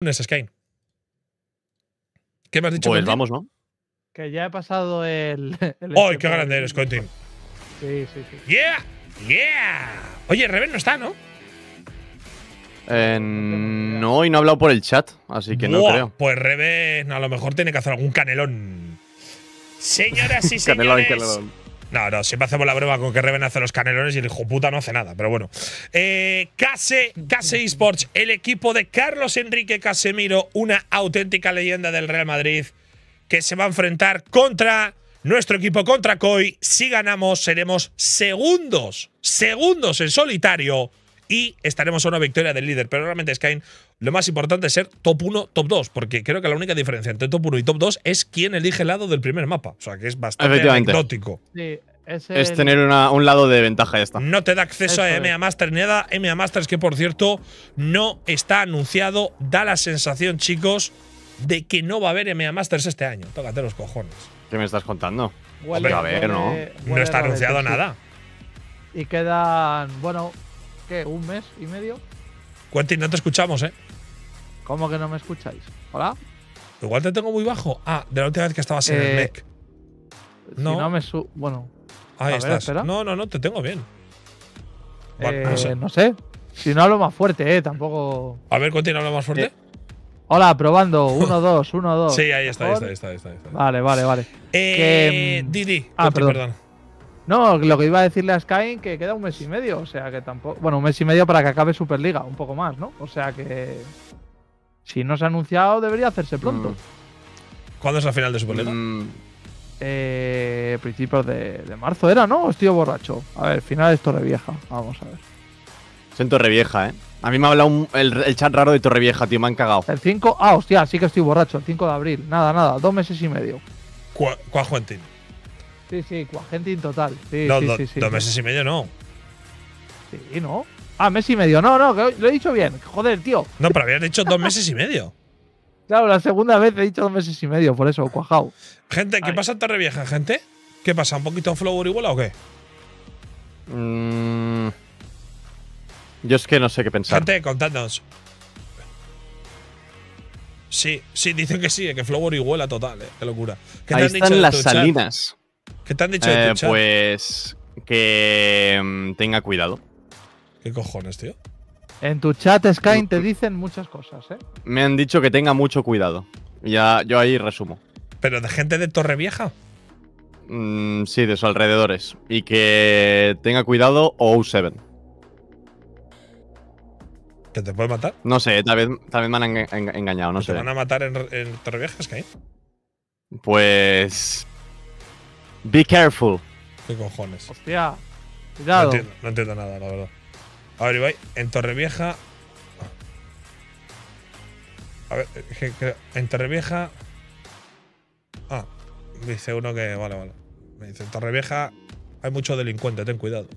un skin. ¿Qué me has dicho? Pues vamos, ¿no? Que ya he pasado el. el este qué grande eres, Quentin! Sí, sí, sí. ¡Yeah! ¡Yeah! Oye, Reven no está, ¿no? Eh, no, y no ha hablado por el chat, así que no creo. Pues Reven a lo mejor tiene que hacer algún canelón. Señoras y señores. No, no, siempre hacemos la prueba con que Reven hace los canelones y el hijo puta no hace nada, pero bueno. Eh, Case, Esports, el equipo de Carlos Enrique Casemiro, una auténtica leyenda del Real Madrid, que se va a enfrentar contra nuestro equipo, contra Coy. Si ganamos, seremos segundos, segundos en solitario y estaremos a una victoria del líder. Pero realmente es Skyne lo más importante es ser top 1, top 2, porque creo que la única diferencia entre top 1 y top 2 es quién elige el lado del primer mapa. O sea, que es bastante anecdótico. es, tener un lado de ventaja, ya No te da acceso a Emea Masters ni nada. Emea Masters, que por cierto, no está anunciado. Da la sensación, chicos, de que no va a haber Emea Masters este año. Tócate los cojones. ¿Qué me estás contando? ¿no? está anunciado nada. Y quedan, bueno, ¿qué? ¿Un mes y medio? Quentin, no te escuchamos, ¿eh? ¿Cómo que no me escucháis? ¿Hola? Igual te tengo muy bajo. Ah, de la última vez que estabas en el eh, mech. No. Si no me su bueno. Ahí estás. No, no, no, te tengo bien. Eh, no, sé. Si no hablo más fuerte, eh, tampoco. A ver, continúa ¿hablo más fuerte. Eh, hola, probando. Uno, dos, uno, dos… Sí, ahí está, ahí está, ahí está, ahí está, Vale, vale, vale. Eh, mm, Didi, ah, perdón. No, lo que iba a decirle a Sky que queda un mes y medio, o sea que tampoco. Bueno, un mes y medio para que acabe Superliga, un poco más, ¿no? O sea que. Si no se ha anunciado, debería hacerse pronto. Mm. ¿Cuándo es la final de su mm. Eh, principios de, marzo era, ¿no? Estoy borracho. A ver, final es Torrevieja. Vamos a ver. Es en Torrevieja, ¿eh? A mí me ha hablado el, chat raro de Torrevieja, tío. Me han cagado. El 5. Ah, hostia, sí que estoy borracho. El 5 de abril. Nada, nada. Dos meses y medio. Cuajuentín. Sí, sí, Cuajentín total. Sí, sí, sí, Dos meses y medio no. Sí, ¿no? Ah, mes y medio. No, no, lo he dicho bien. Joder, tío. No, pero habías dicho dos meses y medio. Claro, la segunda vez he dicho dos meses y medio, por eso, cuajao. Gente, ¿qué pasa en Torrevieja, gente? ¿Qué pasa? ¿Un poquito de flow Orihuela o qué? Mm. yo es que no sé qué pensar. Gente, contadnos. Sí, sí, dicen que sí, que y huela total, eh, qué locura. ¿Qué Ahí te han están las salinas. ¿Qué te han dicho de eh, tu chat? Pues que mm, tenga cuidado. ¿Qué cojones, tío? En tu chat, Sky, te dicen muchas cosas, ¿eh? Me han dicho que tenga mucho cuidado. Ya, yo ahí resumo. ¿Pero de gente de Torrevieja? Vieja? Mm, sí, de sus alrededores. Y que tenga cuidado o 7 ¿Que te puede matar? No sé, tal vez, me han engañado, no sé. ¿Te van a matar en, Torrevieja, Sky? Pues. Be careful. ¿Qué cojones? Hostia, cuidado. no entiendo nada, la verdad. A ver, Ibai, en Torrevieja. A ver, eh, en Torrevieja. Ah, dice uno que. Vale, vale. Me dice, en Torrevieja hay mucho delincuente, ten cuidado.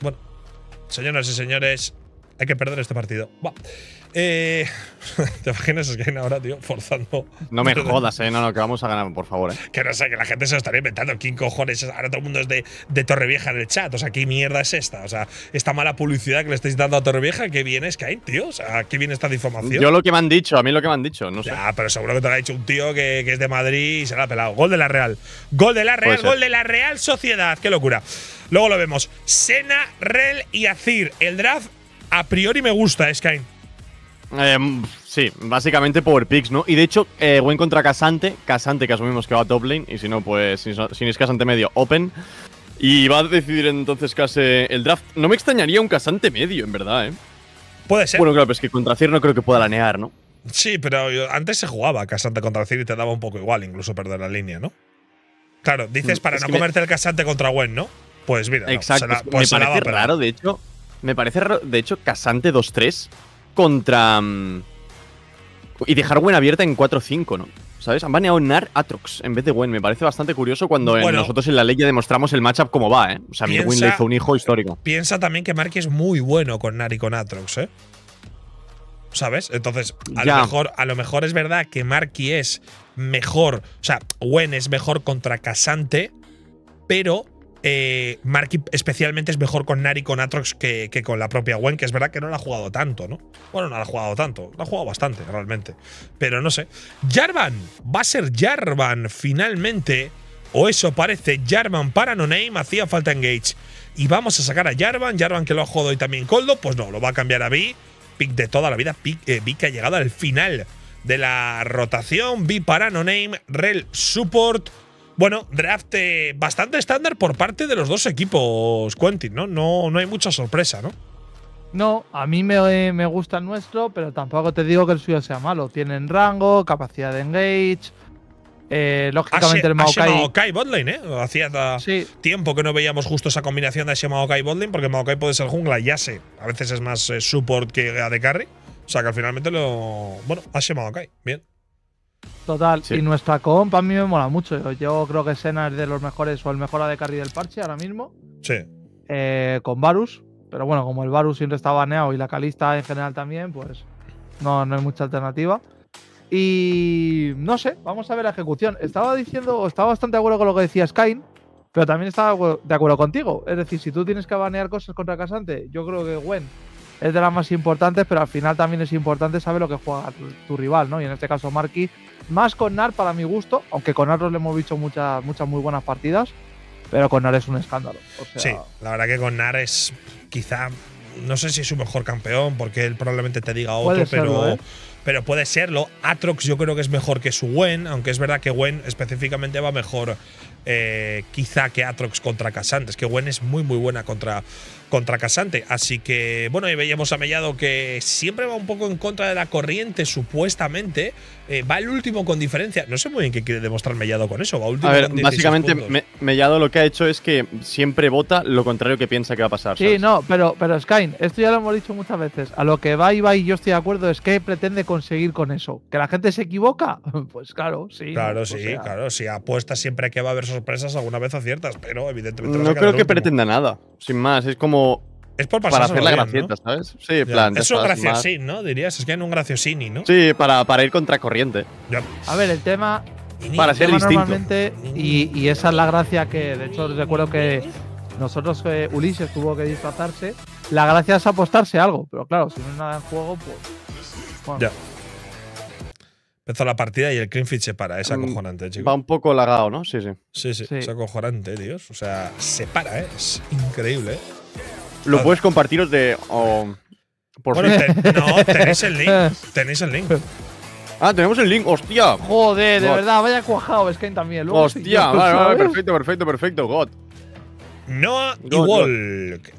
Bueno, señoras y señores, hay que perder este partido. Eh, ¿Te imaginas es que ahora, tío, forzando? No me jodas, eh. No, no, que vamos a ganar, por favor. Eh. Que no sé, que la gente se lo estaría inventando. ¿Quién cojones? Ahora todo el mundo es de, de Torrevieja en el chat. O sea, ¿qué mierda es esta? O sea, esta mala publicidad que le estáis dando a Torrevieja, ¿qué viene, es que tío? O sea, ¿qué viene esta difamación? Yo lo que me han dicho, a mí lo que me han dicho, no sé. Ah, pero seguro que te lo ha dicho un tío que, es de Madrid y se la ha pelado. Gol de la Real. Gol de la Real, gol de la Real Sociedad. Qué locura. Luego lo vemos. Sena, Rel y Azir. El draft a priori me gusta, Skyne. Em, sí, básicamente power picks, ¿no? Y de hecho, Gwen eh, contra Casante, Casante que asumimos que va a top lane, y si no, pues si, no es Casante medio, open. Y va a decidir entonces hace el draft. No me extrañaría un Casante medio, en verdad, ¿eh? Puede ser. Bueno, claro, pero es que contra Cir no creo que pueda lanear, ¿no? Sí, pero antes se jugaba Casante contra Cir y te daba un poco igual, incluso perder la línea, ¿no? Claro, dices para no comerte el Casante contra Gwen, ¿no? Pues mira, Exacto. Pues me parece raro, de hecho. Me parece raro, de hecho, Casante 2-3 contra... Mm, y dejar Gwen abierta en 4-5, ¿no? ¿Sabes? Han baneado Nar Atrox en vez de Gwen. Me parece bastante curioso cuando nosotros en la ley demostramos el matchup como va, ¿eh? O sea, mí Gwen le hizo un hijo histórico. Piensa también que Marky es muy bueno con Nar y con Atrox, ¿eh? ¿Sabes? Entonces, a lo, mejor, a lo mejor es verdad que Marky es mejor, o sea, Gwen es mejor contra Casante, pero eh, especialmente es mejor con Nari con Atrox que, con la propia Gwen, que es verdad que no la ha jugado tanto, ¿no? Bueno, no la ha jugado tanto, la ha jugado bastante realmente, pero no sé. Jarvan, va a ser Jarvan finalmente, o eso parece, Jarvan para No Name, hacía falta Engage. Y vamos a sacar a Jarvan, Jarvan que lo ha jugado hoy también Coldo, pues no, lo va a cambiar a Vi, pick de toda la vida, Vi eh, que ha llegado al final de la rotación, Vi para No Name, Rel Support. Bueno, draft eh, bastante estándar por parte de los dos equipos, Quentin, ¿no? No, no hay mucha sorpresa, ¿no? No, a mí me, gusta el nuestro, pero tampoco te digo que el suyo sea malo. Tienen rango, capacidad de engage. Eh, lógicamente el Maokai. sido Maokai botlane, ¿eh? Hacía tiempo que no veíamos justo esa combinación de ese Maokai botlane, porque Maokai puede ser jungla, ya sé. A veces es más eh, support que AD carry. O sea que al finalmente lo. Bueno, Ashe Maokai, bien. Total, y nuestra comp a mí me mola mucho. Yo creo que Sena es de los mejores o el mejor de carry del parche ahora mismo. Sí. Eh, con Varus, pero bueno, como el Varus siempre está baneado y la Calista en general también, pues no, no hay mucha alternativa. Y no sé, vamos a ver la ejecución. Estaba diciendo, estaba bastante de acuerdo con lo que decía Skyne, pero también estaba de acuerdo contigo. Es decir, si tú tienes que banear cosas contra Casante, yo creo que Gwen es de las más importantes, pero al final también es importante saber lo que juega tu, rival, ¿no? Y en este caso Marquis más con Nar para mi gusto, aunque con Nar le hemos visto muchas, muchas muy buenas partidas, pero con Nar es un escándalo. sí, la verdad que con Nar es quizá, no sé si es su mejor campeón, porque él probablemente te diga otro, pero… ¿eh? pero puede serlo. Atrox yo creo que es mejor que su Gwen, aunque es verdad que Gwen específicamente va mejor eh, quizá que Atrox contra Casantes, que Gwen es muy muy buena contra, Contracasante. Así que, bueno, ahí veíamos a Mellado que siempre va un poco en contra de la corriente, supuestamente. Eh, va el último con diferencia. No sé muy bien qué quiere demostrar Mellado con eso. Va último a ver, básicamente, Mellado lo que ha hecho es que siempre vota lo contrario que piensa que va a pasar. Sí, no, pero, pero esto ya lo hemos dicho muchas veces. A lo que va y va, y yo estoy de acuerdo, es que pretende conseguir con eso. ¿Que la gente se equivoca? Pues claro, sí. Claro, sí, claro. Si apuesta siempre siempre que va a haber sorpresas, alguna vez aciertas, pero evidentemente. No creo que pretenda nada, sin más. Es como es por Para hacer la gracieta, ¿sabes? Sí, en plan. Es un graciosín, ¿no? Dirías, es que en un graciosini, ¿no? Sí, para, para ir contracorriente. A ver, el tema. Para ser distinto. y, esa es la gracia que, de hecho, recuerdo que nosotros, eh, Ulises, tuvo que disfrazarse. La gracia es apostarse a algo, pero claro, si no hay nada en juego, pues. Ya. Empezó la partida y el Greenfield se para, es mm, acojonante, chicos. Va un poco lagado, ¿no? Sí, sí. Sí, sí, es acojonante, Dios. O sea, se para, ¿eh? es increíble, ¿eh? Lo ah. puedes compartiros de. por favor no, tenéis el link. Tenéis el link. Ah, tenemos el link, hostia. Joder, de verdad, vaya cuajado que también. Luego hostia, vale, perfecto, perfecto, perfecto, God. Noah y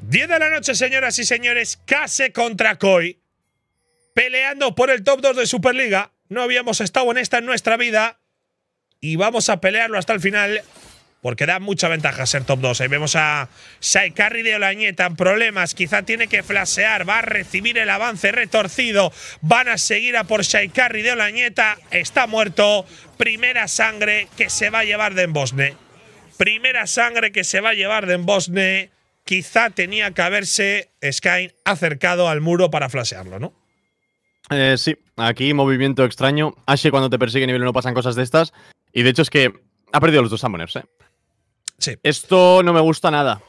10 de la noche, señoras y señores, Case contra Koi. Peleando por el top 2 de Superliga. No habíamos estado en esta en nuestra vida. Y vamos a pelearlo hasta el final. Porque da mucha ventaja ser top 2. Ahí vemos a Saikari de Olañeta en problemas. Quizá tiene que flashear. Va a recibir el avance retorcido. Van a seguir a por Saikari de Olañeta. Está muerto. Primera sangre que se va a llevar de Bosne. Primera sangre que se va a llevar de Bosne. Quizá tenía que haberse Sky acercado al muro para flasearlo, ¿no? Eh, sí, aquí movimiento extraño. Ashe cuando te persigue nivel no pasan cosas de estas. Y de hecho es que ha perdido los dos summoners, ¿eh? Sí. Esto no me gusta nada,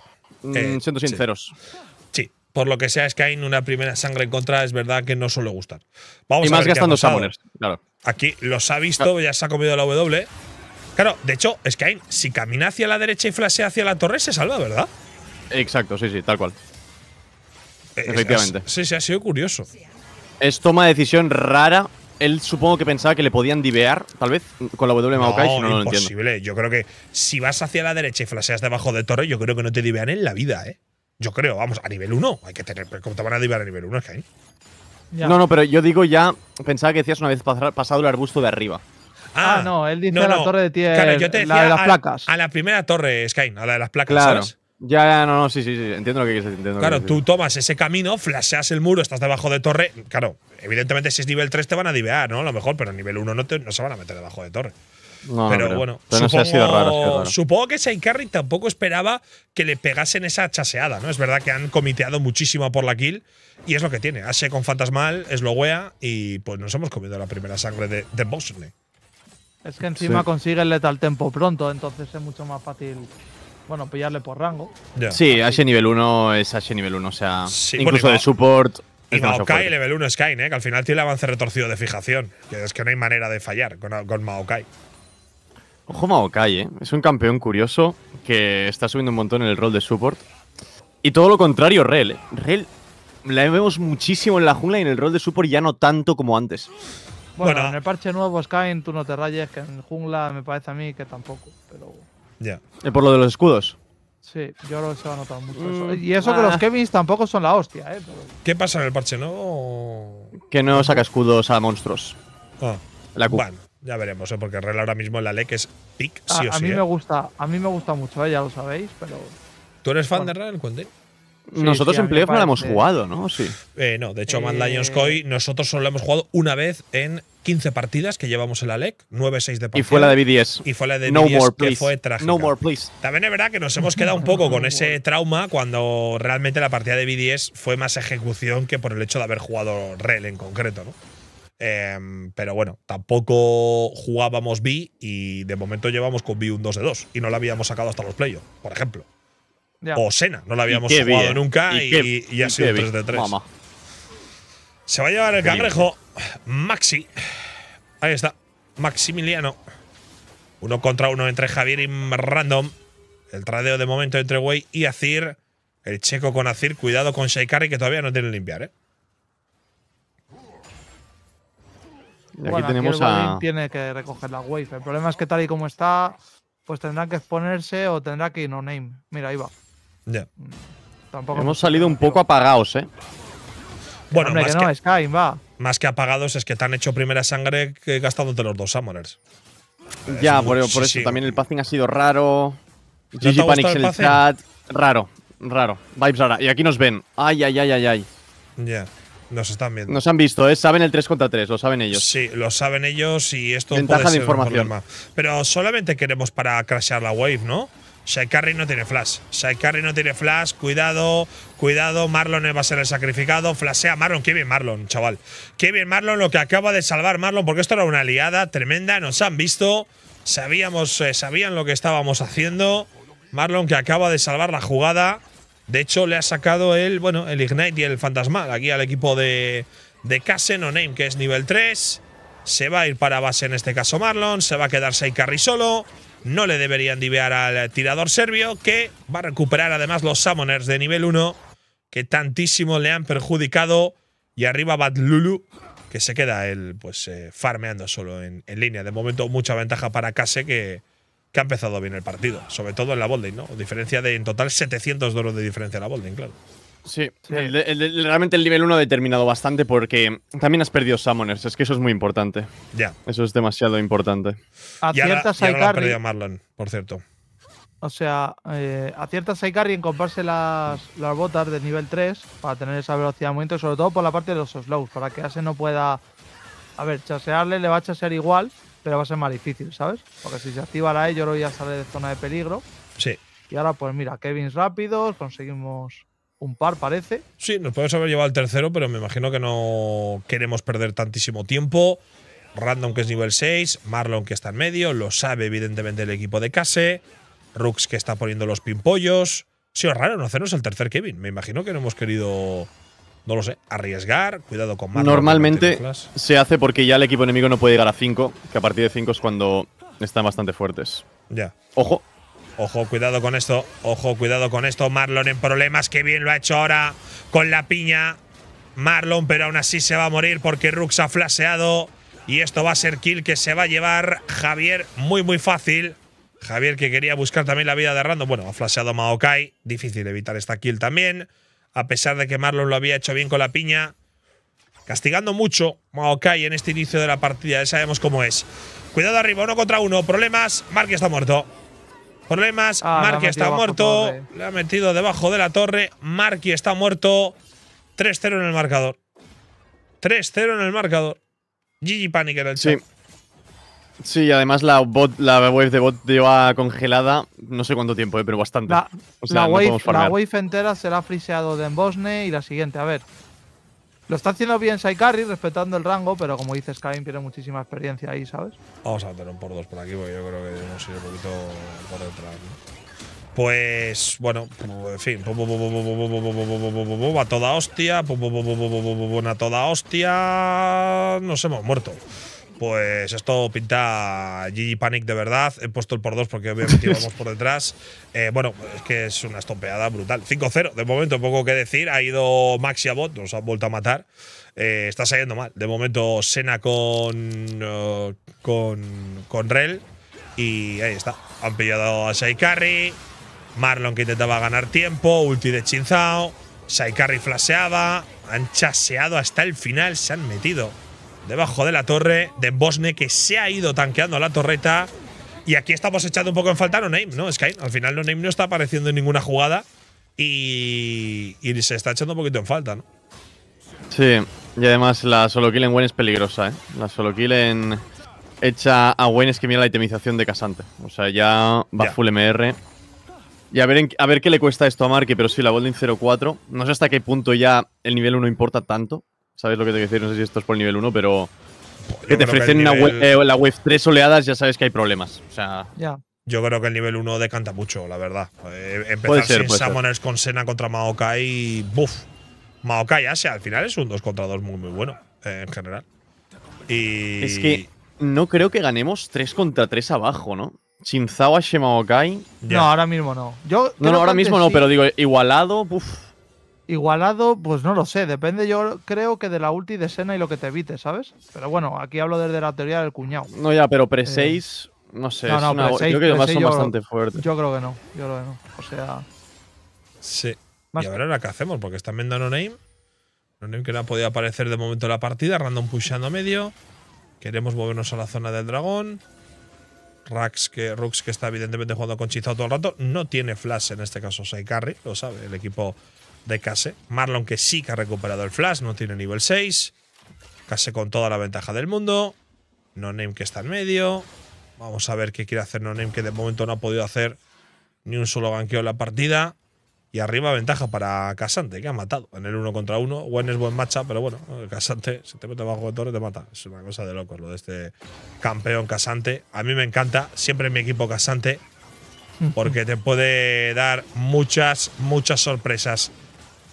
mm, eh, siendo sinceros. Sí. por lo que sea, es que hay una primera sangre en contra, es verdad que no suele gustar. Vamos y más gastando summoners, Aquí los ha visto, ya se ha comido la W. Claro, de hecho, hay. si camina hacia la derecha y flashea hacia la torre, se salva, ¿verdad? Exacto, sí, sí, tal cual. Efectivamente. sí, sí, ha sido curioso. Es toma de decisión rara él supongo que pensaba que le podían divear, tal vez, con la W Maokai, no, no, lo entiendo. imposible. Yo creo que si vas hacia la derecha y flaseas debajo de torre, yo creo que no te divean en la vida, ¿eh? Yo creo, vamos, a nivel 1. Hay que tener. ¿Cómo te van a divear a nivel 1? Es que No, no, pero yo digo ya. Pensaba que decías una vez pasado el arbusto de arriba. Ah, ah no, él dice la torre de tierra. Eh, la las placas. A la primera torre, Skyne, a la de las placas, claro. Ya, ya, no, sí, sí, entiendo lo que quieres Claro, tú tomas ese camino, flasheas el muro, estás debajo de torre. Claro, evidentemente si es nivel 3 te van a divear, ¿no? A lo mejor, pero en nivel 1 no, se van a meter debajo de torre. pero bueno, pero supongo, sido raro, que raro. supongo que tampoco esperaba que le pegasen esa chaseada, ¿no? Es verdad que han comiteado muchísimo por la kill y es lo que tiene. Hace con Fantasmal, es lo wea y pues nos hemos comido la primera sangre de, de Es que encima consigue el letal tempo pronto, entonces es mucho más fácil bueno, pillarle por rango. Sí, Ashe nivel 1 es Ashe nivel 1, o sea, incluso de support. Y Maokai level 1 Sky, ¿eh? que al final tiene el avance retorcido de fijación. Que es que no hay manera de fallar con, Maokai. Ojo Maokai, ¿eh? es un campeón curioso que está subiendo un montón en el rol de support. Y todo lo contrario, Rel. Eh. la vemos muchísimo en la jungla y en el rol de support ya no tanto como antes. Bueno, en el parche nuevo Sky, tú no te rayes, que en jungla me parece a mí que tampoco. Pero ya. Eh, por lo de los escudos. Sí, yo lo he notado mucho. Mm, y eso que los ah. Kevins tampoco son la hostia, ¿eh? ¿Qué pasa en el parche nuevo? Que no saca escudos a monstruos. Ah. La Bueno, ya veremos, ¿eh? porque Real ahora mismo la LEC es pick, ah, sí o a Mí me ¿eh? gusta, a mí me gusta mucho, ¿eh? ya lo sabéis, pero. ¿Tú eres fan de Real, Quentin? nosotros en playoff no la hemos jugado, ¿no? Sí. Eh, no, de hecho, eh... Mad Coy, nosotros solo la hemos jugado una vez en 15 partidas que llevamos en la LEC, 9-6 de partida. Y fue la de BDS. Y fue la de no 10 more, que fue trágica. No more, please. También es verdad que nos hemos quedado un poco con ese trauma cuando realmente la partida de B-10 fue más ejecución que por el hecho de haber jugado Rel en concreto, ¿no? Em, pero bueno, tampoco jugábamos B y de momento llevamos con B un 2 de 2 y no la habíamos sacado hasta los playoffs, por ejemplo. O Sena, no la habíamos jugado nunca y, ha sido 3 de 3. Se va a llevar el cangrejo Maxi. Ahí está, Maximiliano. Uno contra uno entre Javier y Random. El tradeo de momento entre Way y Azir. El checo con Azir. Cuidado con Shaikari que todavía no tiene limpiar, ¿eh? aquí tenemos a... tiene que recoger la wave. El problema es que tal y como está, pues tendrá que exponerse o tendrá que ir no name. Mira, ahí va. Ya. Tampoco Hemos salido un poco apagados, ¿eh? Bueno, más que, no, Sky, va. Más que apagados es que te han hecho primera sangre que entre los dos Summoners. Ya, por, eso también el passing ha sido raro. ¿No Panics el chat. Raro, raro. Vibes rara. Y aquí nos ven. Ay, ay, ay, ay, ay. Ya. Nos están viendo. Nos han visto, ¿eh? Saben el 3 contra 3, lo saben ellos. Sí, lo saben ellos y esto Ventaja de información. Pero solamente queremos para crashear la wave, ¿no? Shaikari no tiene flash. Shaikari no tiene flash. Cuidado, cuidado. Marlon va a ser el sacrificado. Flashea Marlon. Qué bien Marlon, chaval. Qué bien Marlon lo que acaba de salvar Marlon, porque esto era una liada tremenda. Nos han visto. Sabíamos, eh, sabían lo que estábamos haciendo. Marlon que acaba de salvar la jugada. De hecho, le ha sacado el, bueno, el Ignite y el Fantasmal aquí al equipo de, de o Name, que es nivel 3. Se va a ir para base en este caso Marlon. Se va a quedar Shaikari solo no le deberían divear al tirador serbio, que va a recuperar además los Summoners de nivel 1, que tantísimo le han perjudicado. Y arriba Batlulu, que se queda él pues eh, farmeando solo en, línea. De momento, mucha ventaja para Kase, que, que ha empezado bien el partido, sobre todo en la bolding, ¿no? Diferencia de en total 700 de de diferencia en la bolding, claro. Sí, realmente el nivel 1 ha determinado bastante porque también has perdido summoners, es que eso es muy importante. Ya. Eso es demasiado importante. Aciertas a por cierto. O sea, eh, aciertas en comprarse las, botas de nivel 3 para tener esa velocidad de movimiento, sobre todo por la parte de los slows, para que Ase no pueda. A ver, chasearle le va a chasear igual, pero va a ser más difícil, ¿sabes? Porque si se activa la E, yo a sale de zona de peligro. Sí. Y ahora, pues mira, Kevin's rápidos, conseguimos un par, parece. Sí, nos podemos haber llevado al tercero, pero me imagino que no queremos perder tantísimo tiempo. Random, que es nivel 6, Marlon, que está en medio, lo sabe evidentemente el equipo de Case, Rooks, que está poniendo los pimpollos. Sí, es raro no hacernos el tercer Kevin. Me imagino que no hemos querido, no lo sé, arriesgar. Cuidado con Marlon. Normalmente se hace porque ya el equipo enemigo no puede llegar a 5, que a partir de 5 es cuando están bastante fuertes. Ya. Ojo, Ojo, cuidado con esto. Ojo, cuidado con esto. Marlon en problemas. Qué bien lo ha hecho ahora con la piña. Marlon, pero aún así se va a morir porque Rux ha flaseado. Y esto va a ser kill que se va a llevar Javier muy, muy fácil. Javier que quería buscar también la vida de Rando. Bueno, ha flasheado Maokai. Difícil evitar esta kill también. A pesar de que Marlon lo había hecho bien con la piña. Castigando mucho Maokai en este inicio de la partida. Ya sabemos cómo es. Cuidado arriba, uno contra uno. Problemas. Marque está muerto. Problemas, ah, Marky está muerto, le ha metido debajo de la torre, Marky está muerto, 3-0 en el marcador. 3-0 en el marcador. Gigi Panic era el sí. Chat. Sí, además la, la wave de bot lleva congelada no sé cuánto tiempo, eh, pero bastante. La, o sea, la, entera será friseado de Embosne y la siguiente, a ver. Lo está haciendo bien Saikari, respetando el rango, pero como dices, Karim tiene muchísima experiencia ahí, ¿sabes? Vamos a meter un por dos por aquí, porque yo creo que hemos ido un poquito por detrás. ¿no? Pues, bueno, en fin, a toda hostia, a toda hostia, nos hemos muerto pues esto pinta GG Panic de verdad. He puesto el por dos porque obviamente íbamos por detrás. Eh, bueno, es que es una estompeada brutal. 5-0, de momento, poco que decir. Ha ido Maxi Bot, nos ha vuelto a matar. Eh, está saliendo mal. De momento, Sena con, eh, con, con Rel. Y ahí está. Han pillado a Saikari. Marlon que intentaba ganar tiempo. Ulti de Chinzao. Saikari flaseaba. Han chaseado hasta el final. Se han metido debajo de la torre de Bosne, que se ha ido tanqueando la torreta. Y aquí estamos echando un poco en falta a No Name, ¿no? Sky, al final No Name no está apareciendo en ninguna jugada y, y se está echando un poquito en falta, ¿no? Sí, y además la solo kill en Wayne es peligrosa, ¿eh? La solo kill en hecha a Wayne es que mira la itemización de Casante. O sea, ya va full MR. Y a ver, a ver qué le cuesta esto a Marque, pero sí, la Bolden 0-4. No sé hasta qué punto ya el nivel 1 importa tanto. ¿Sabes lo que te quiero decir? No sé si esto es por el nivel 1, pero. que te ofrecen eh, la web 3 oleadas, ya sabes que hay problemas. O sea. Ya. Yo creo que el nivel 1 decanta mucho, la verdad. Eh, empezar puede ser, sin Summoners con Sena contra Maokai. ¡Buf! Maokai sea al final es un 2 contra 2 muy, muy bueno, eh, en general. Y. Es que no creo que ganemos 3 contra 3 abajo, ¿no? Shinzawa Shemaokai. Maokai… No, ahora mismo no. Yo no, no ahora mismo no, pero digo, igualado, ¡buf! Igualado, pues no lo sé, depende yo creo que de la ulti de Sena y lo que te evite, ¿sabes? Pero bueno, aquí hablo desde la teoría del cuñado. No, ya, pero pre-6, eh, no sé, no, yo creo que son bastante fuertes. Yo creo que no, yo creo que no. O sea... Sí. y ahora qué hacemos, porque está viendo No Name. No Name que no ha podido aparecer de momento en la partida, random pushando a medio. Queremos movernos a la zona del dragón. Rax que, Rux que está evidentemente jugando con Chizado todo el rato. No tiene flash en este caso, o sea, carry, lo sabe el equipo de Case. Marlon que sí que ha recuperado el flash, no tiene nivel 6. Case con toda la ventaja del mundo. No Name que está en medio. Vamos a ver qué quiere hacer No Name, que de momento no ha podido hacer ni un solo ganqueo en la partida. Y arriba ventaja para Casante, que ha matado en el uno contra uno. buen es buen macha, pero bueno, Casante, se te mete bajo de torre, te mata. Es una cosa de locos lo de este campeón Casante. A mí me encanta, siempre en mi equipo Casante, porque te puede dar muchas, muchas sorpresas.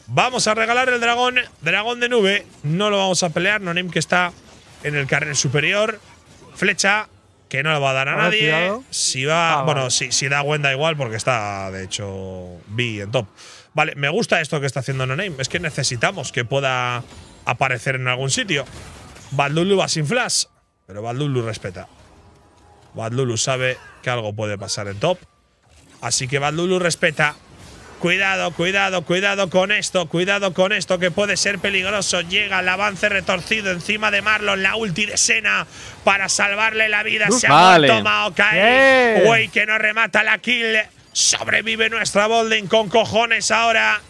Vamos a regalar el dragón, dragón de nube. No lo vamos a pelear. Nonim que está en el carril superior. Flecha, que no le va a dar a nadie. Si va, ah, bueno, si, da Wenda igual, porque está, de hecho, B en top. Vale, me gusta esto que está haciendo No Name. Es que necesitamos que pueda aparecer en algún sitio. Badlulu va sin flash, pero Badlulu respeta. Badlulu sabe que algo puede pasar en top. Así que Badlulu respeta. Cuidado, cuidado, cuidado con esto. Cuidado con esto que puede ser peligroso. Llega el avance retorcido encima de Marlon. La ulti de para salvarle la vida. Se ha muerto yeah. Wey que no remata la kill. Sobrevive nuestra Bolding con cojones ahora.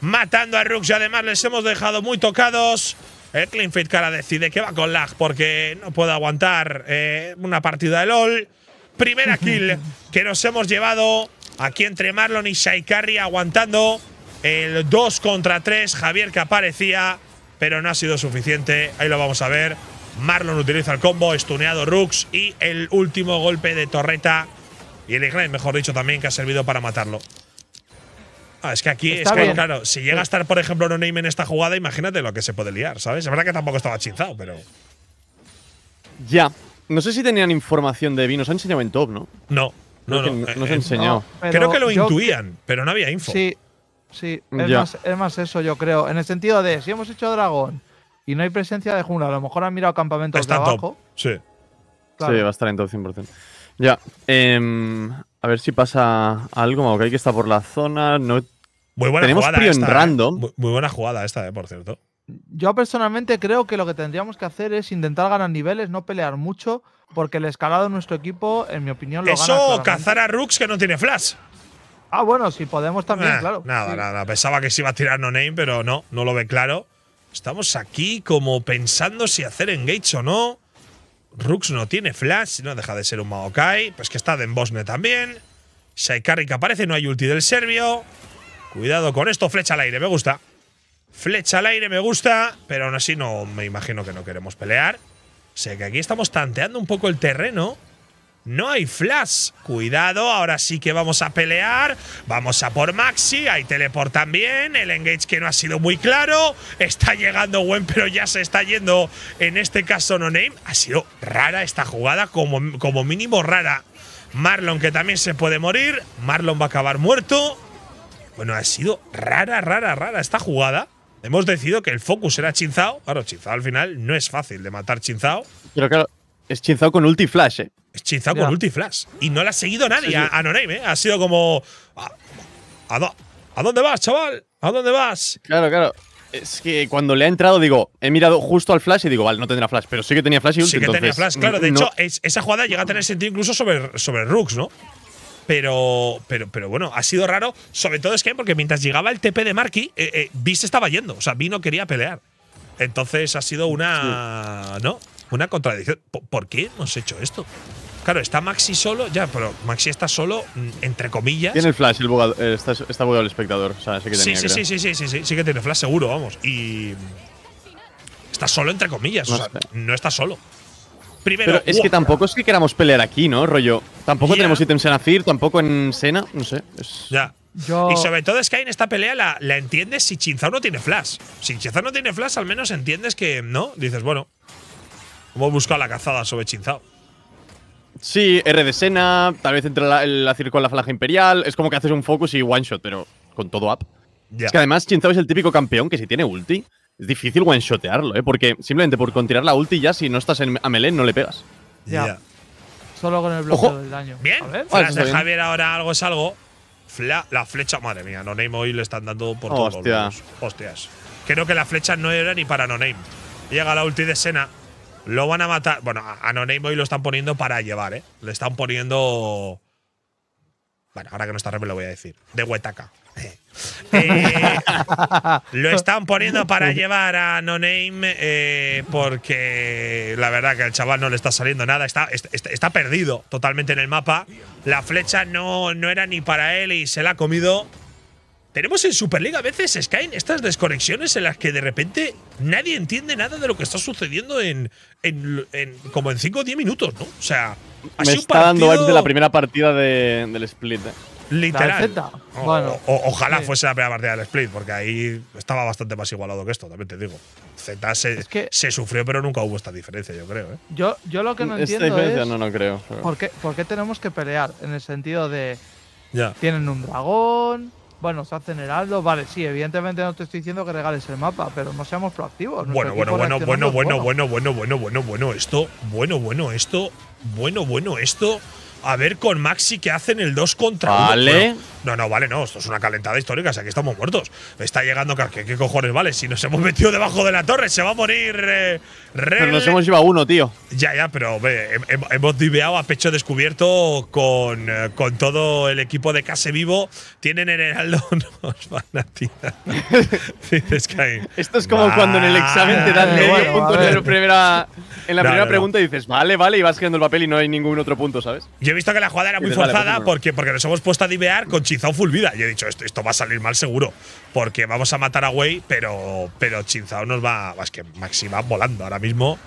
Matando a Rux y además les hemos dejado muy tocados. El Cleanfit cara decide que va con lag porque no puede aguantar eh, una partida de LOL. Primera kill que nos hemos llevado Aquí entre Marlon y Shaikari, aguantando el 2 contra 3. Javier que aparecía, pero no ha sido suficiente. Ahí lo vamos a ver. Marlon utiliza el combo, estuneado Rooks y el último golpe de Torreta. Y el Ignite, mejor dicho, también que ha servido para matarlo. Ah, es que aquí, es claro, si llega a estar, por ejemplo, No Name en esta jugada, imagínate lo que se puede liar, ¿sabes? Es verdad que tampoco estaba chinzado, pero. Ya. No sé si tenían información de Vino. Nos han enseñado en top, ¿no? No. No, no, eh, eh, enseñó. creo que lo intuían, pero no había info. Sí, sí. Es más, eso, yo creo. En el sentido de, si hemos hecho dragón y no hay presencia de jungla, a lo mejor han mirado campamentos de abajo. Sí. Sí, va a estar en todo 100%. Ya. Em, a ver si pasa algo. hay que está por la zona. No... Muy buena Tenemos jugada. Eh. random. Muy, buena jugada esta, por cierto. Yo personalmente creo que lo que tendríamos que hacer es intentar ganar niveles, no pelear mucho porque el escalado de nuestro equipo, en mi opinión, lo Eso cazar a Rux, que no tiene flash. Ah, bueno, si podemos también, claro. Nada, nada. Pensaba que se iba a tirar no name, pero no, no lo ve claro. Estamos aquí como pensando si hacer engage o no. Rux no tiene flash, no deja de ser un Maokai. Pues que está de Bosne también. Shaikari que aparece, no hay ulti del serbio. Cuidado con esto, flecha al aire, me gusta. Flecha al aire me gusta, pero aún así no me imagino que no queremos pelear sea que aquí estamos tanteando un poco el terreno. No hay flash. Cuidado, ahora sí que vamos a pelear. Vamos a por Maxi. Hay teleport también. El engage que no ha sido muy claro. Está llegando buen pero ya se está yendo. En este caso, no name. Ha sido rara esta jugada, como, como mínimo rara. Marlon, que también se puede morir. Marlon va a acabar muerto. Bueno, ha sido rara, rara, rara esta jugada hemos decidido que el focus era Chinzao. Claro, Chinzao al final no es fácil de matar Chinzao. Pero claro, es Chinzao con ulti flash, ¿eh? Es Chinzao con ulti flash. Y no le ha seguido nadie a, No ¿eh? Ha sido como. Ah, ¿a, a, dónde vas, chaval? ¿A dónde vas? Claro, claro. Es que cuando le ha entrado, digo, he mirado justo al flash y digo, vale, no tendrá flash, pero sí que tenía flash y ulti. Sí que tenía flash, claro. De hecho, esa jugada llega a tener sentido incluso sobre, sobre Rooks, ¿no? Pero, pero, bueno, ha sido raro, sobre todo es que porque mientras llegaba el TP de Marky, eh, eh se estaba yendo, o sea, Vi no quería pelear. Entonces ha sido una. ¿No? Una contradicción. ¿Por qué hemos hecho esto? Claro, está Maxi solo, ya, pero Maxi está solo, mm, entre comillas. Tiene el flash, eh, está, el espectador. sí, que sí, sí, sí, sí, sí, sí, sí, que tiene flash, seguro, vamos. Y. Está solo, entre comillas, o sea, no está solo es que tampoco es que queramos pelear aquí, ¿no? Rollo. Tampoco tenemos ítems en Azir, tampoco en Sena, no sé. Ya. Y sobre todo es que en esta pelea la, la entiendes si Chinzao no tiene flash. Si Chinzao no tiene flash, al menos entiendes que no. Dices, bueno, a buscar la cazada sobre Chinzao. Sí, R de Sena, tal vez entre la, circo circo la flaja imperial. Es como que haces un focus y one shot, pero con todo up. Es que además Chinzao es el típico campeón que si tiene ulti, es difícil one-shotearlo, ¿eh? Porque simplemente por tirar la ulti ya, si no estás en, a melee, no le pegas. Ya. Solo con el bloqueo del daño. Bien. A ver. Javier ahora algo es algo. la flecha, madre mía, No Name hoy le están dando por todos lados. Hostias. Creo que la flecha no era ni para No Name. Llega la ulti de Sena. Lo van a matar. Bueno, a No hoy lo están poniendo para llevar, ¿eh? Le están poniendo. Bueno, ahora que no está Rem lo voy a decir. De Huetaca. Eh, lo están poniendo para llevar a No Name eh, porque la verdad que al chaval no le está saliendo nada. Está, está, perdido totalmente en el mapa. La flecha no, no era ni para él y se la ha comido. Tenemos en Superliga a veces, Sky, estas desconexiones en las que de repente nadie entiende nada de lo que está sucediendo en, como en 5 o 10 minutos, ¿no? O sea, ha Me está dando de la primera partida del split. ¿eh? Literal. bueno, ojalá fuese la primera partida del split, porque ahí estaba bastante más igualado que esto, también te digo. Z se, sufrió, pero nunca hubo esta diferencia, yo creo. ¿eh? Yo, yo lo que no entiendo es. No, no creo. ¿por, qué, ¿por qué, tenemos que pelear? En el sentido de. Ya. Tienen un dragón. Bueno, se hacen heraldos. Vale, sí, evidentemente no te estoy diciendo que regales el mapa, pero no seamos proactivos. Bueno, bueno, bueno, bueno, bueno, bueno, bueno, bueno, bueno, bueno, esto. Bueno, bueno, esto. Bueno, bueno, esto a ver con Maxi que hacen el 2 contra 1. Vale. no, no, vale, no. Esto es una calentada histórica. O sea, aquí estamos muertos. Está llegando ¿Qué, qué cojones, vale? Si nos hemos metido debajo de la torre, se va a morir. Eh, pero nos hemos llevado uno, tío. Ya, ya, pero hemos diveado a pecho descubierto eh, con, todo el equipo de Case Vivo. Tienen en Heraldo. Nos van Esto es como cuando en el examen te dan medio punto en la primera, en la primera pregunta y dices, vale, vale, y vas girando el papel y no hay ningún otro punto, ¿sabes? he visto que la jugada era muy forzada pues, porque, porque nos hemos puesto a divear con Chinzao Fulvida. Y he dicho, esto, esto va a salir mal seguro, porque vamos a matar a Wei pero, pero Chinzao nos va. Es que Maxi va volando ahora mismo.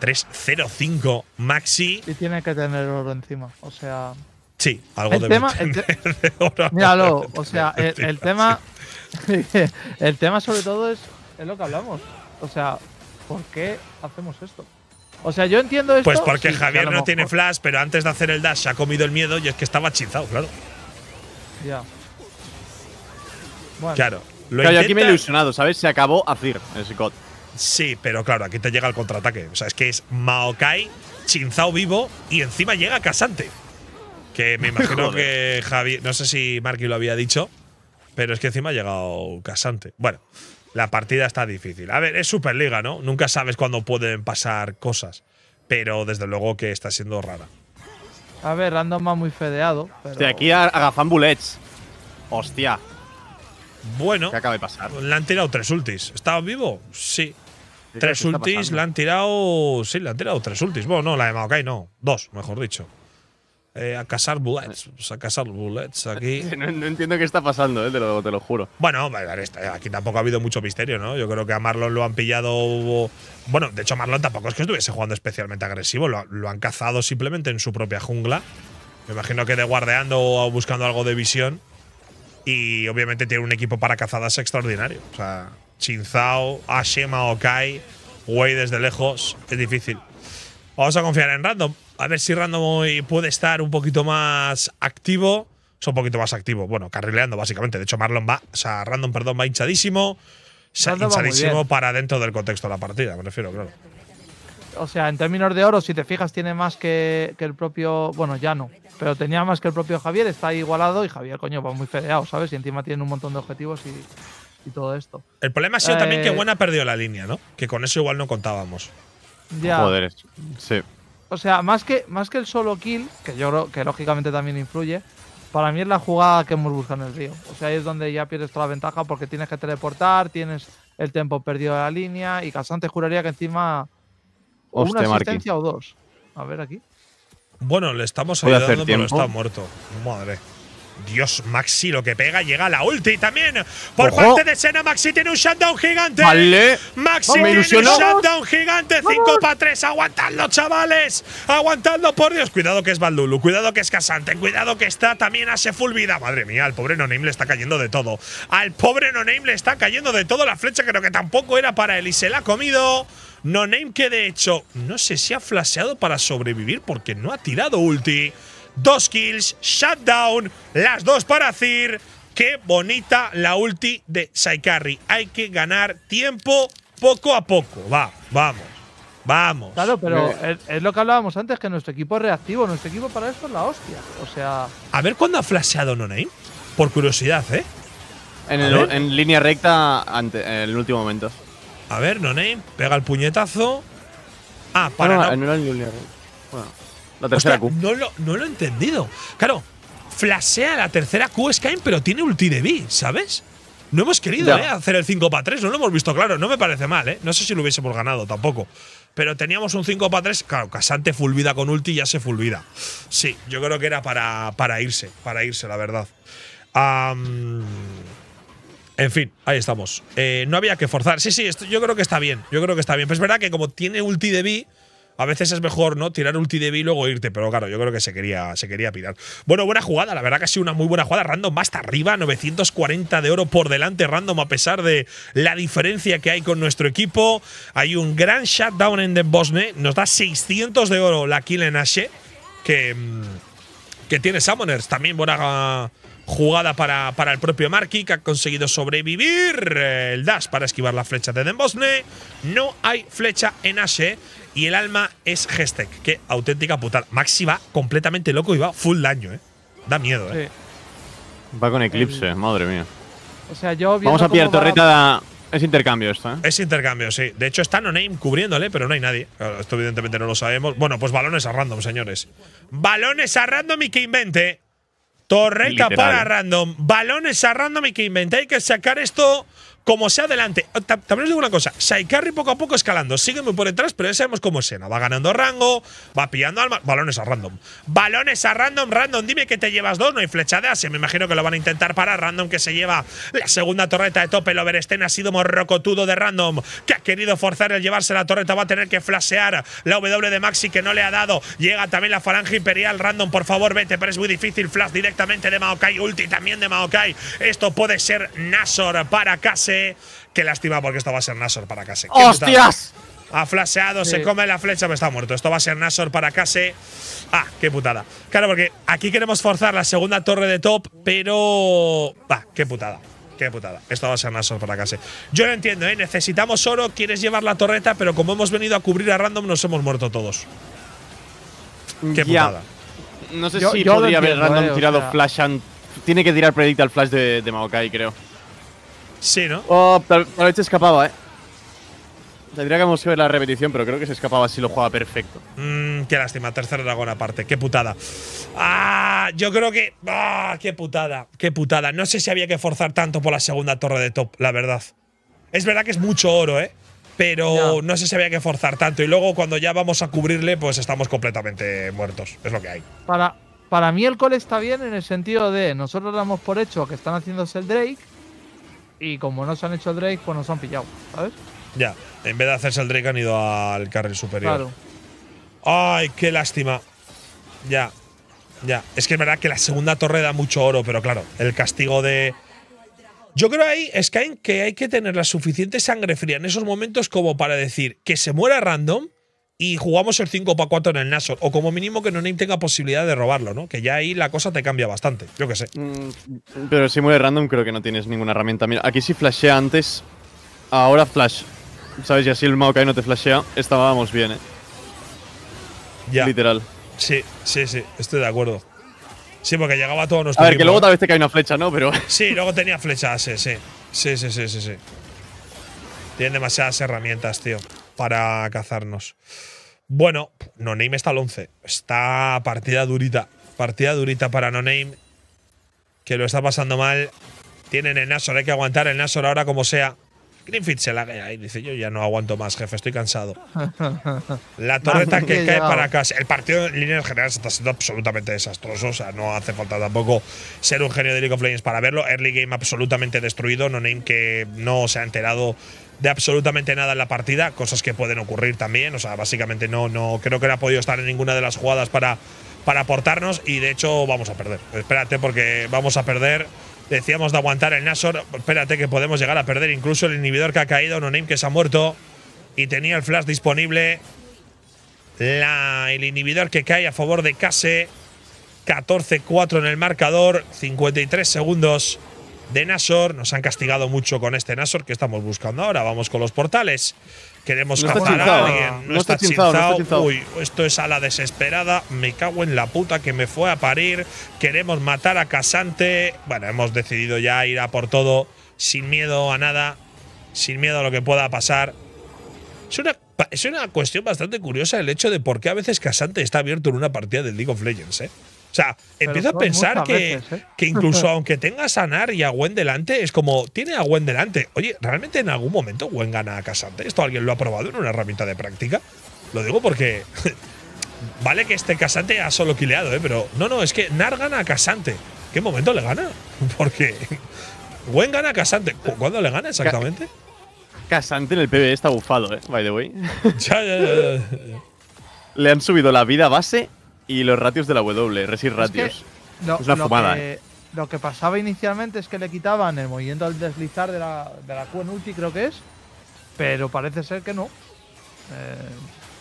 3-0-5 Maxi. Y tiene que tener oro encima. O sea. Sí, algo el de tema, el o sea, el, tema. el tema sobre todo es, es lo que hablamos. O sea, ¿por qué hacemos esto? O sea, yo entiendo esto. Pues porque Javier no tiene flash, pero antes de hacer el dash se ha comido el miedo y es que estaba chinzado, claro. Ya. Bueno. Claro. yo aquí me he ilusionado, ¿sabes? Se acabó Azir, ese Sí, pero claro, aquí te llega el contraataque. O sea, es que es Maokai, Chinzao vivo y encima llega Casante. Que me imagino que Javier. No sé si Marky lo había dicho, pero es que encima ha llegado Casante. Bueno la partida está difícil. A ver, es Superliga, ¿no? Nunca sabes cuándo pueden pasar cosas. Pero desde luego que está siendo rara. A ver, random muy fedeado. De aquí agafan bullets. Hostia. Bueno. ¿Qué acaba de pasar? Le han tirado tres ultis. ¿Está vivo? Sí. Tres ultis, le han tirado. Sí, le han tirado tres ultis. Bueno, no, la de Maokai no. Dos, mejor dicho. Eh, a cazar bullets, eh. pues, a cazar bullets aquí. No, entiendo qué está pasando, ¿eh? te, lo, juro. Bueno, este, aquí tampoco ha habido mucho misterio, ¿no? Yo creo que a Marlon lo han pillado. Bueno, de hecho, Marlon tampoco es que estuviese jugando especialmente agresivo, lo, han cazado simplemente en su propia jungla. Me imagino que de guardeando o buscando algo de visión. Y obviamente tiene un equipo para cazadas extraordinario. O sea, Chinzao, Ashima, Okai, Wei desde lejos. Es difícil. Vamos a confiar en Random. A ver si hoy puede estar un poquito más activo. Es un poquito más activo. Bueno, carrileando básicamente. De hecho, Marlon va, o sea, Random perdón, va hinchadísimo. hinchadísimo para dentro del contexto de la partida, me refiero, claro. O sea, en términos de oro, si te fijas, tiene más que, el propio. Bueno, ya no. Pero tenía más que el propio Javier. Está igualado y Javier, coño, va muy fedeado, ¿sabes? Y encima tiene un montón de objetivos y todo esto. El problema ha sido también que eh, Buena perdió la línea, ¿no? Que con eso igual no contábamos. Ya. Joder, sí. O sea, más que, más que el solo kill, que yo creo que lógicamente también influye, para mí es la jugada que hemos buscado en el río. O sea, ahí es donde ya pierdes toda la ventaja porque tienes que teleportar, tienes el tiempo perdido de la línea y Casante juraría que encima una asistencia o dos. A ver aquí. Bueno, le estamos ayudando, pero está muerto. Madre. Dios, Maxi lo que pega, llega a la ulti también. Por parte de Sena, Maxi tiene un shutdown gigante. Vale. Maxi tiene un shutdown gigante. 5 para 3. Aguantadlo, chavales. Aguantadlo, por Dios. Cuidado que es Baldulu. Cuidado que es Casante. Cuidado que está también full vida. Madre mía, al pobre No le está cayendo de todo. Al pobre No le está cayendo de todo. La flecha creo que tampoco era para él y se la ha comido. No que de hecho no sé si ha flasheado para sobrevivir porque no ha tirado ulti dos kills, shutdown, las dos para Zir. Qué bonita la ulti de Saikari. Hay que ganar tiempo poco a poco. Va, vamos. Vamos. Claro, pero eh. es, lo que hablábamos antes, que nuestro equipo es reactivo. Nuestro equipo para esto es la hostia. O sea. A ver cuándo ha flasheado No Por curiosidad, ¿eh? En, línea recta ante, en el último momento. A ver, No pega el puñetazo. Ah, para. Ah, no, línea no lo, no lo he entendido. Claro, flashea la tercera Q Skyrim, pero tiene ulti de B, ¿sabes? No hemos querido eh, hacer el 5 para 3, no lo hemos visto claro, no me parece mal, ¿eh? No sé si lo hubiésemos ganado tampoco. Pero teníamos un 5 para 3, claro, Casante fulvida con ulti ya se fulvida Sí, yo creo que era para, para irse, para irse, la verdad. en fin, ahí estamos. Eh, no había que forzar. Sí, sí, yo creo que está bien, yo creo que está bien. Pero es verdad que como tiene ulti de B a veces es mejor, ¿no? Tirar ulti de y luego irte, pero claro, yo creo que se quería, se quería pirar. Bueno, buena jugada, la verdad que ha sido una muy buena jugada. Random hasta arriba, 940 de oro por delante, Random, a pesar de la diferencia que hay con nuestro equipo. Hay un gran shutdown en The Bosne, nos da 600 de oro la kill en Ashe, que, mm, que tiene Summoners. También buena jugada para, para, el propio Marky, que ha conseguido sobrevivir. Eh, el dash para esquivar la flecha de Bosne. No hay flecha en Ashe. Y el alma es Gestec, Qué auténtica putada. Maxi va completamente loco y va full daño, ¿eh? Da miedo, ¿eh? Va con Eclipse, madre mía. O sea, yo Vamos a pillar torreta… Es intercambio esto, ¿eh? Es intercambio, sí. De hecho, está No Name cubriéndole, pero no hay nadie. esto evidentemente no lo sabemos. Bueno, pues balones a random, señores. Balones a random y que invente. Torreta para random. Balones a random y que invente. Hay que sacar esto como sea adelante. Eh, también os digo una cosa, Saikarri poco a poco escalando, sigue muy por detrás, pero ya sabemos cómo es Va ganando rango, va pillando alma balones a random. Balones a random, random, dime que te llevas dos, no hay flecha de Asia, me imagino que lo van a intentar para random que se lleva la segunda torreta de tope, el Oversten ha sido morrocotudo de random, que ha querido forzar el llevarse la torreta, va a tener que flashear la W de Maxi que no le ha dado, llega también la falange imperial, random, por favor, vete, pero es muy difícil, flash directamente de Maokai, ulti también de Maokai, esto puede ser Nasor para casa Qué lástima porque esto va a ser Nasor para Case. ¡Hostias! Ha flasheado, se come la flecha, pero está muerto. Esto va a ser Nasor para Case. Ah, qué putada. Claro, porque aquí queremos forzar la segunda torre de top, pero. Ah, qué putada. Qué putada. Esto va a ser Nasor para Case. Yo lo entiendo, ¿eh? Necesitamos oro, quieres llevar la torreta, pero como hemos venido a cubrir a random, nos hemos muerto todos. Qué putada. No sé si podría haber random ¿eh? tirado flash. tiene que tirar predict al flash de, de Maokai, creo. Sí, ¿no? Oh, tal, se este escapaba, ¿eh? Tendría que hemos ver la repetición, pero creo que se escapaba si lo jugaba perfecto. Mmm, qué lástima, tercer dragón aparte, qué putada. Ah, yo creo que. Ah, qué putada, qué putada. No sé si había que forzar tanto por la segunda torre de top, la verdad. Es verdad que es mucho oro, ¿eh? Pero no. sé si había que forzar tanto. Y luego cuando ya vamos a cubrirle, pues estamos completamente muertos. Es lo que hay. Para, para mí el cole está bien en el sentido de nosotros damos por hecho que están haciéndose el Drake y como no se han hecho el Drake, pues nos han pillado, ¿sabes? Ya, en vez de hacerse el Drake han ido al carril superior. Ay, qué lástima. Ya, ya. Es que es verdad que la segunda torre da mucho oro, pero claro, el castigo de… Yo creo ahí, Skyne, que hay que tener la suficiente sangre fría en esos momentos como para decir que se muera random, y jugamos el 5 para 4 en el Nashor. O como mínimo que no Name tenga posibilidad de robarlo, ¿no? Que ya ahí la cosa te cambia bastante. Yo que sé. Mm, pero si muy random, creo que no tienes ninguna herramienta. Mira, aquí sí flashea antes, ahora flash. ¿Sabes? Y así el Maokai no te flashea. Estábamos bien, ¿eh? Ya. Literal. Sí, sí, sí. Estoy de acuerdo. Sí, porque llegaba todo nuestro. A ver, que luego tal vez te cae una flecha, ¿no? Pero. Sí, luego tenía flechas, sí, sí. Sí, sí, sí, sí. sí. Tienen demasiadas herramientas, tío para cazarnos. Bueno, No Name está al 11. Está partida durita. Partida durita para No Name. Que lo está pasando mal. Tienen el Nasor. hay que aguantar el Nasor ahora como sea. Greenfield se la y dice, yo ya no aguanto más, jefe, estoy cansado. La torreta que cae para casa. El partido en líneas generales está siendo absolutamente desastroso, o sea, no hace falta tampoco ser un genio de League of Legends para verlo. Early game absolutamente destruido, no name que no se ha enterado de absolutamente nada en la partida, cosas que pueden ocurrir también. O sea, básicamente no, no creo que no ha podido estar en ninguna de las jugadas para, para aportarnos y de hecho vamos a perder. Espérate porque vamos a perder. Decíamos de aguantar el Nasor. Espérate que podemos llegar a perder incluso el inhibidor que ha caído, No Name que se ha muerto y tenía el flash disponible. La, el inhibidor que cae a favor de Case. 14-4 en el marcador, 53 segundos de Nasor. Nos han castigado mucho con este Nasor que estamos buscando ahora. Vamos con los portales. Queremos cazar a alguien. No, está, Uy, esto es a la desesperada. Me cago en la puta que me fue a parir. Queremos matar a Casante. Bueno, hemos decidido ya ir a por todo. Sin miedo a nada. Sin miedo a lo que pueda pasar. Es una, es una cuestión bastante curiosa el hecho de por qué a veces Casante está abierto en una partida del League of Legends, ¿eh? O sea, empiezo a pensar que, ¿eh? incluso aunque tengas a Nar y a Gwen delante, es como, tiene a Gwen delante. Oye, ¿realmente en algún momento Gwen gana a Casante? ¿Esto alguien lo ha probado en una herramienta de práctica? Lo digo porque Vale que este Casante ha solo quileado, ¿eh? pero no, no, es que Nar gana a Casante. ¿Qué momento le gana? Porque Gwen gana a Casante. ¿Cuándo le gana exactamente? Casante en el PBE está bufado, ¿eh? by the way. ya, ya, ya. Le han subido la vida base y los ratios de la W, resist ratios. Es, una fumada. Que, ¿eh? Lo que pasaba inicialmente es que le quitaban el movimiento al deslizar de la, de Q en ulti, creo que es. Pero parece ser que no. Eh,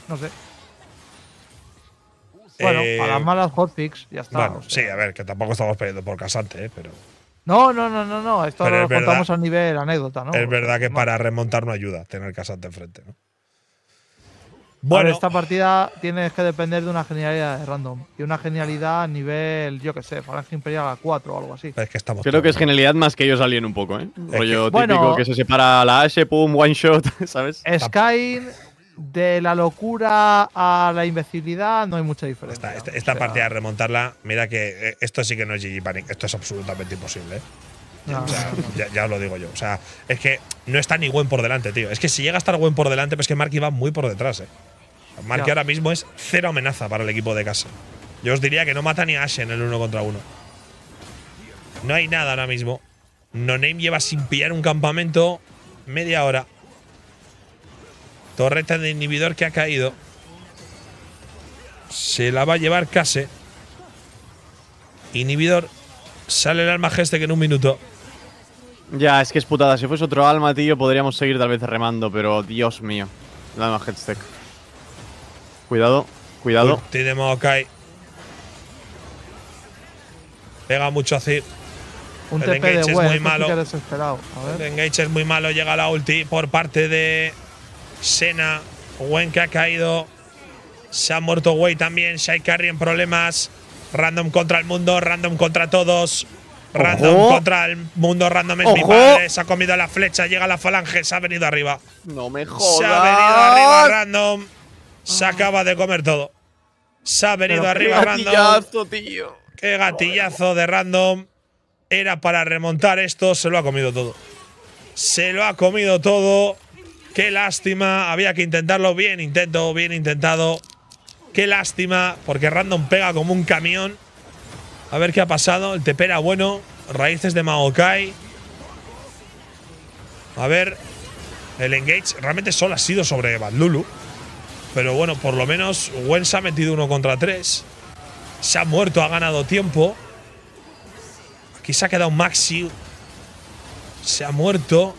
no sé. Bueno, para eh, a las malas hotfix, ya está. Bueno, sí, a ver, que tampoco estamos pidiendo por casante, pero. No, no, no, no, no. Esto lo contamos a nivel anécdota, ¿no? Es verdad que para remontar no ayuda tener casante enfrente, ¿no? Bueno, esta partida tienes que depender de una genialidad de random. Y una genialidad a nivel, yo qué sé, Falange Imperial a 4 o algo así. Creo que es genialidad más que ellos alien un poco, ¿eh? Rollo típico que se separa la H, pum, one shot, ¿sabes? Sky de la locura a la imbecilidad no hay mucha diferencia. Esta, partida remontarla, mira que eh, esto sí que no es GG Panic, esto es absolutamente imposible. ¿eh? ya, os lo digo yo. O sea, es que no está ni buen por delante, tío. Es que si llega a estar buen por delante, pues es que Marky va muy por detrás, eh. Marky ahora mismo es cero amenaza para el equipo de casa. Yo os diría que no mata ni a Ashe en el uno contra uno. No hay nada ahora mismo. No Name lleva sin pillar un campamento media hora. Torreta de inhibidor que ha caído. Se la va a llevar Case. Inhibidor. Sale el alma que en un minuto. Ya, es que es putada. Si fuese otro alma, tío, podríamos seguir tal vez remando, pero Dios mío. La alma headstack. Cuidado, cuidado. Ulti de Kai. Pega mucho a Un TP es muy malo. Desesperado. El engage es muy malo. Llega la ulti por parte de Sena. Wen que ha caído. Se ha muerto Wei también. Shai Carry en problemas. Random contra el mundo, random contra todos. Random contra el mundo random es mi padre. Se ha comido la flecha, llega la falange, se ha venido arriba. No me jodas. Se ha venido arriba random. Se ah. acaba de comer todo. Se ha venido arriba qué random. Gatillazo, tío. Qué gatillazo de random. Era para remontar esto, se lo ha comido todo. Se lo ha comido todo. Qué lástima. Había que intentarlo. Bien intento, bien intentado. Qué lástima, porque random pega como un camión. A ver qué ha pasado. El Tepera bueno. Raíces de Maokai. A ver. El engage realmente solo ha sido sobre Lulu. Pero bueno, por lo menos Wens se ha metido uno contra tres. Se ha muerto, ha ganado tiempo. Aquí se ha quedado Maxi. Se ha muerto.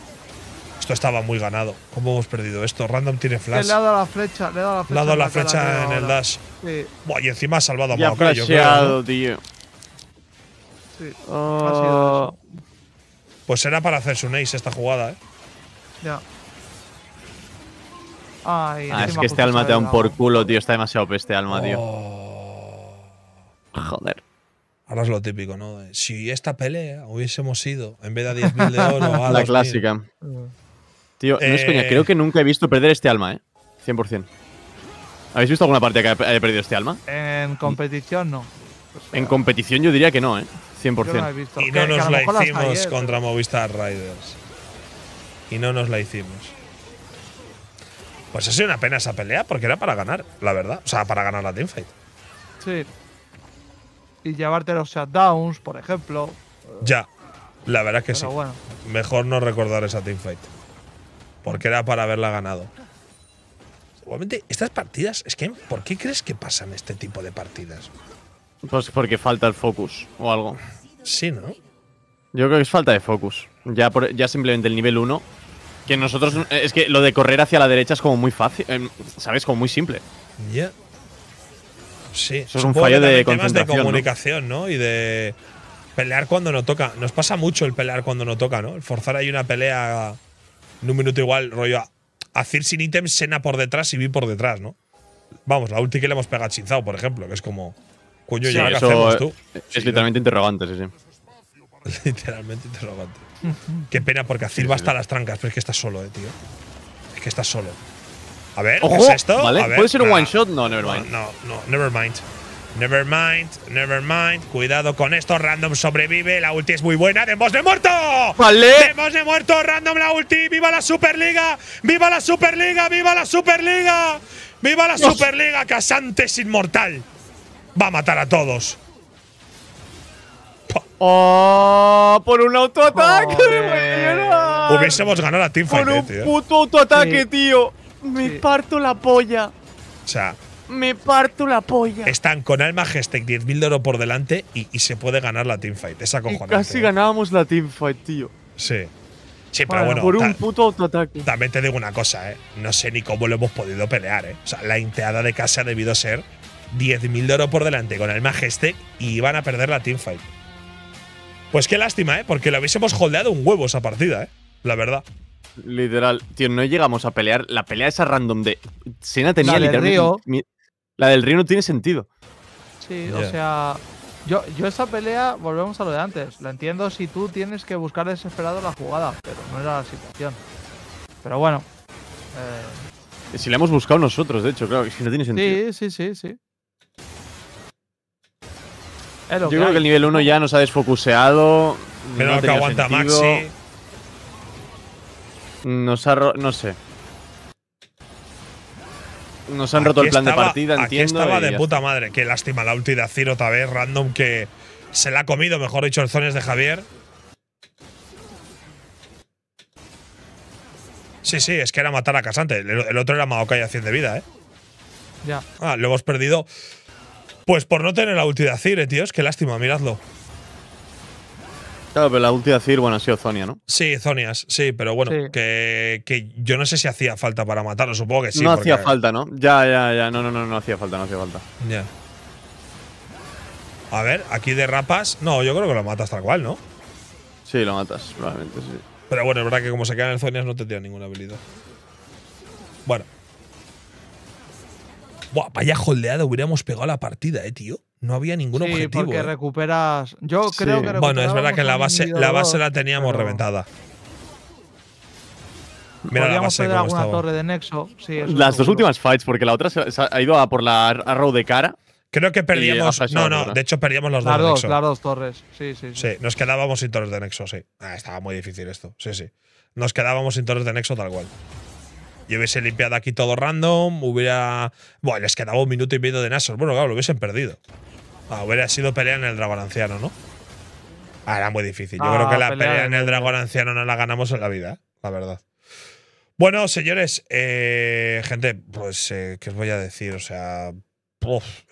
Esto estaba muy ganado. ¿Cómo hemos perdido esto? Random tiene flash. Le ha dado la flecha, le ha dado la flecha. en, el dash. y encima ha salvado a Maokai, yo tío. Ah. Pues era para hacer su ace esta jugada, ¿eh? Ya. Ay, ah, es que este alma te da un por culo, tío. Está demasiado peste alma, tío. Oh. Joder. Ahora es lo típico, ¿no? Si esta pelea hubiésemos ido en vez de a 10.000 de oro a La clásica. Tío, no es coña. Eh. Creo que nunca he visto perder este alma, ¿eh? 100%. ¿Habéis visto alguna parte que haya perdido este alma? En competición no. en competición yo diría que no, ¿eh? 100%. y no nos la hicimos contra Movistar Riders. Y no nos la hicimos. Pues ha sido una pena esa pelea porque era para ganar, la verdad. O sea, para ganar la teamfight. Sí. Y llevarte los shutdowns, por ejemplo. Ya, la verdad que sí. Mejor no recordar esa teamfight. Porque era para haberla ganado. Igualmente, estas partidas, es que, ¿por qué crees que pasan este tipo de partidas? Pues porque falta el focus o algo. Sí, ¿no? Yo creo que es falta de focus. Ya, ya simplemente el nivel 1. Que nosotros. Eh, es que lo de correr hacia la derecha es como muy fácil. Eh, ¿Sabes? Como muy simple. Ya. Sí. Eso es un fallo de concentración. de comunicación, ¿no? Y de pelear cuando no toca. Nos pasa mucho el pelear cuando no toca, ¿no? El forzar ahí una pelea en un minuto igual, rollo. Hacer sin ítem, Sena por detrás y Vi por detrás, ¿no? Vamos, la ulti que le hemos pegado a por ejemplo, que es como sí, Es literalmente interrogante, sí, sí. literalmente interrogante. Qué pena, porque a Silva hasta las trancas, pero es que está solo, eh, tío. Es que está solo. A ver, ¿qué es esto? ¿Puede ser un one shot? No, mind. No, no, Never mind, never mind. Cuidado con esto. Random sobrevive. La ulti es muy buena. ¡Demos de muerto! ¡Vale! ¡Demos de muerto! ¡Random la ulti! ¡Viva la Superliga! ¡Viva la Superliga! ¡Viva la Superliga! ¡Viva la Superliga! ¡Casantes inmortal! va a matar a todos. ¡Oh! ¡Por un autoataque! Hubiésemos ganado la teamfight, Por un puto autoataque, tío. Me parto la polla. O sea. Me parto la polla. Están con Alma Gestec 10.000 de oro por delante y, se puede ganar la teamfight. Es acojonante. casi eh. ganábamos la teamfight, tío. Sí. Sí, pero bueno. Por un puto autoataque. También te digo una cosa, ¿eh? No sé ni cómo lo hemos podido pelear, ¿eh? O sea, la inteada de casa ha debido ser 10.000 de oro por delante con el Majestic y iban a perder la teamfight. Pues qué lástima, ¿eh? Porque lo hubiésemos holdeado un huevo esa partida, ¿eh? La verdad. Literal. Tío, no llegamos a pelear. La pelea esa random de... Sina tenía la literalmente... Río. la del río no tiene sentido. Sí, o sea... Yo, esa pelea, volvemos a lo de antes. La entiendo si tú tienes que buscar desesperado la jugada, pero no era la situación. Pero bueno. Eh... Si la hemos buscado nosotros, de hecho, claro, que si no tiene sentido. Sí, sí, sí, sí. Yo creo que el nivel 1 ya nos ha desfocuseado. no que aguanta Maxi. Nos ha. No sé. Nos han roto el plan de partida, aquí estaba de puta madre. Qué lástima la ulti de Azir otra vez, random, que se la ha comido, mejor dicho, el zones de Javier. Sí, sí, es que era matar a Casante. El, otro era Maokai a 100 de vida, ¿eh? Ya. Ah, lo hemos perdido pues por no tener la ulti de Azir, eh, tíos. Qué lástima, miradlo. Claro, pero la ulti de Azir, bueno, ha sido Zonia, ¿no? Sí, Zonias, sí, pero bueno, Que, que, yo no sé si hacía falta para matarlo, supongo que sí. No hacía falta, ¿no? Ya, ya, ya, no, no, no, no hacía falta, no hacía falta. Ya. A ver, aquí derrapas. No, yo creo que lo matas tal cual, ¿no? Sí, lo matas, probablemente sí. Pero bueno, es verdad que como se quedan en Zonias no te tiran ninguna habilidad. Bueno, Buah, vaya holdeada hubiéramos pegado la partida, eh, tío. No había ningún sí, Porque eh. recuperas. Yo creo que Bueno, es verdad que la base, la base la teníamos reventada. Mira la base torre de Nexo. Las dos últimas fights, porque la otra se, ha ido a por la arrow de cara. Creo que perdíamos. No, no, de hecho perdíamos los las dos, Las dos torres, sí, sí, sí. nos quedábamos sin torres de Nexo, sí. Ah, estaba muy difícil esto, sí, sí. Nos quedábamos sin torres de Nexo tal cual. Yo hubiese limpiado aquí todo random, hubiera. Bueno, les quedaba un minuto y medio de Nasor. Bueno, claro, lo hubiesen perdido. Ah, hubiera sido pelea en el dragón anciano, ¿no? Ah, era muy difícil. Yo creo ah, que la pelea, en el dragón anciano no la ganamos en la vida, ¿eh? la verdad. Bueno, señores, eh, gente, pues, eh, ¿qué os voy a decir? O sea,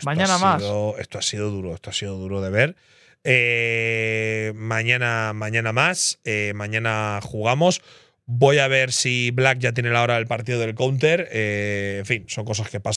mañana más. esto ha sido duro, esto ha sido duro de ver. mañana, mañana más, mañana jugamos. Voy a ver si Black ya tiene la hora del partido del counter. Eh, en fin, son cosas que pasan.